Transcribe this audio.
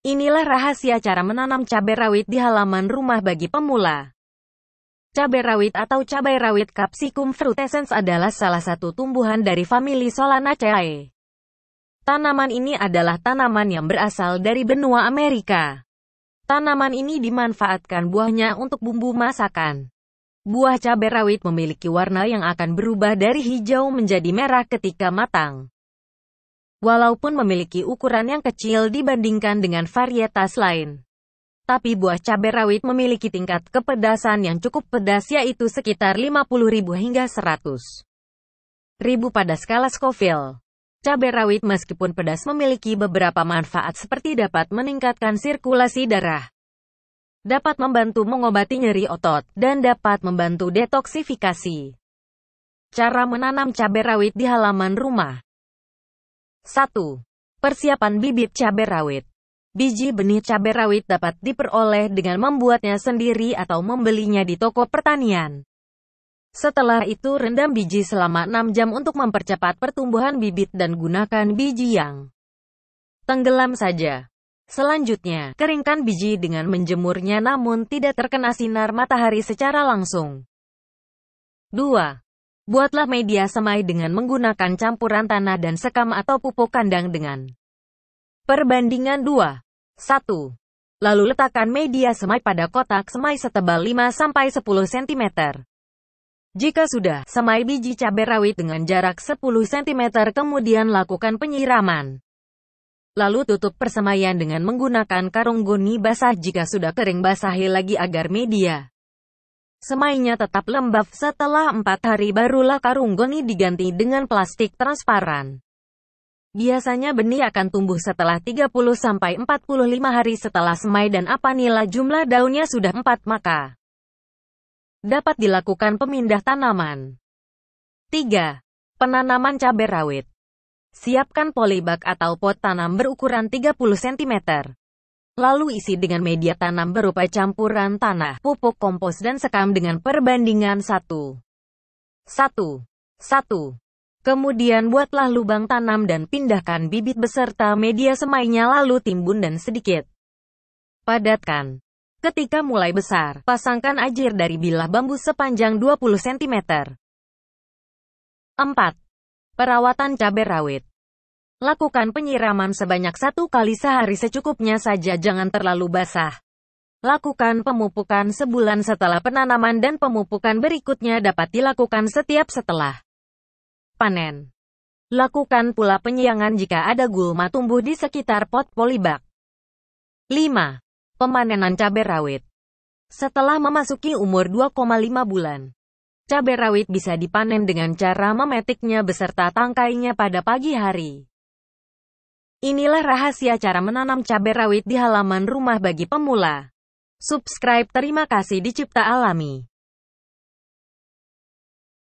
Inilah rahasia cara menanam cabai rawit di halaman rumah bagi pemula. Cabai rawit atau cabai rawit Capsicum frutescens adalah salah satu tumbuhan dari famili Solanaceae. Tanaman ini adalah tanaman yang berasal dari benua Amerika. Tanaman ini dimanfaatkan buahnya untuk bumbu masakan. Buah cabai rawit memiliki warna yang akan berubah dari hijau menjadi merah ketika matang walaupun memiliki ukuran yang kecil dibandingkan dengan varietas lain. Tapi buah cabai rawit memiliki tingkat kepedasan yang cukup pedas yaitu sekitar 50.000 hingga 100.000 pada skala Scoville. Cabai rawit meskipun pedas memiliki beberapa manfaat seperti dapat meningkatkan sirkulasi darah, dapat membantu mengobati nyeri otot, dan dapat membantu detoksifikasi. Cara menanam cabai rawit di halaman rumah 1. Persiapan bibit cabai rawit. Biji benih cabai rawit dapat diperoleh dengan membuatnya sendiri atau membelinya di toko pertanian. Setelah itu rendam biji selama 6 jam untuk mempercepat pertumbuhan bibit dan gunakan biji yang tenggelam saja. Selanjutnya, keringkan biji dengan menjemurnya namun tidak terkena sinar matahari secara langsung. 2. Buatlah media semai dengan menggunakan campuran tanah dan sekam atau pupuk kandang dengan perbandingan 2. 1. Lalu letakkan media semai pada kotak semai setebal 5-10 cm. Jika sudah, semai biji cabai rawit dengan jarak 10 cm kemudian lakukan penyiraman. Lalu tutup persemaian dengan menggunakan karung goni basah jika sudah kering basahi lagi agar media Semainya tetap lembab setelah empat hari barulah karung goni diganti dengan plastik transparan. Biasanya benih akan tumbuh setelah 30-45 hari setelah semai dan apanila jumlah daunnya sudah 4 maka dapat dilakukan pemindah tanaman. 3. Penanaman cabai rawit Siapkan polybag atau pot tanam berukuran 30 cm lalu isi dengan media tanam berupa campuran tanah, pupuk kompos dan sekam dengan perbandingan 1. 1. 1. Kemudian buatlah lubang tanam dan pindahkan bibit beserta media semainya lalu timbun dan sedikit padatkan. Ketika mulai besar, pasangkan ajir dari bilah bambu sepanjang 20 cm. 4. Perawatan cabai rawit Lakukan penyiraman sebanyak satu kali sehari secukupnya saja jangan terlalu basah. Lakukan pemupukan sebulan setelah penanaman dan pemupukan berikutnya dapat dilakukan setiap setelah panen. Lakukan pula penyiangan jika ada gulma tumbuh di sekitar pot polybag. 5. Pemanenan cabai rawit. Setelah memasuki umur 2,5 bulan, cabai rawit bisa dipanen dengan cara memetiknya beserta tangkainya pada pagi hari. Inilah rahasia cara menanam cabai rawit di halaman rumah bagi pemula. Subscribe terima kasih di Cipta Alami.